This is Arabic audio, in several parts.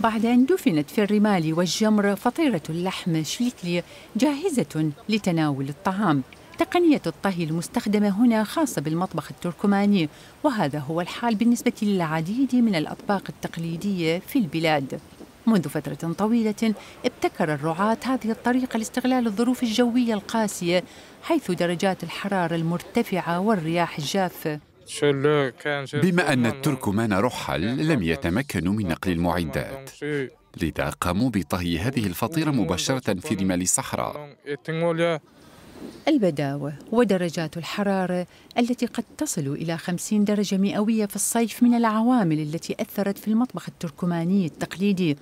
بعد أن دفنت في الرمال والجمر فطيرة اللحم شليتلي جاهزة لتناول الطعام تقنية الطهي المستخدمة هنا خاصة بالمطبخ التركماني وهذا هو الحال بالنسبة للعديد من الأطباق التقليدية في البلاد منذ فترة طويلة ابتكر الرعاة هذه الطريقة لاستغلال الظروف الجوية القاسية حيث درجات الحرارة المرتفعة والرياح الجافة بما أن التركمان رحل لم يتمكنوا من نقل المعدات لذا قاموا بطهي هذه الفطيرة مباشرة في رمال الصحراء البداوة ودرجات الحرارة التي قد تصل إلى 50 درجة مئوية في الصيف من العوامل التي أثرت في المطبخ التركماني التقليدي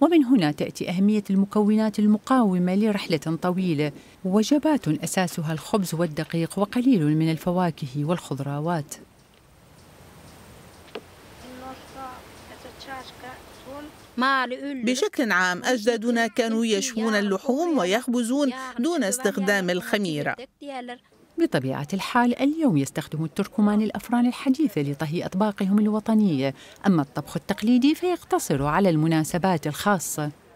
ومن هنا تأتي أهمية المكونات المقاومة لرحلة طويلة وجبات أساسها الخبز والدقيق وقليل من الفواكه والخضروات بشكل عام أجدادنا كانوا يشوون اللحوم ويخبزون دون استخدام الخميرة بطبيعة الحال اليوم يستخدم التركمان الأفران الحديثة لطهي أطباقهم الوطنية أما الطبخ التقليدي فيقتصر على المناسبات الخاصة